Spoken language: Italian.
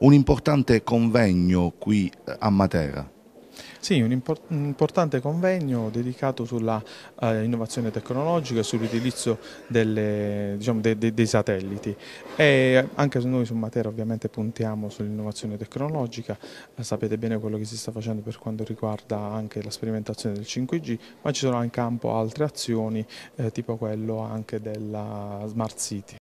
un importante convegno qui eh, a Matera. Sì, un, import un, importante convegno dedicato sull'innovazione eh, tecnologica e sull'utilizzo diciamo, de de dei satelliti. E anche noi su Matera ovviamente puntiamo sull'innovazione tecnologica, eh, sapete bene quello che si sta facendo per quanto riguarda anche la sperimentazione del 5G, ma ci sono in campo altre azioni eh, tipo quello anche della Smart City.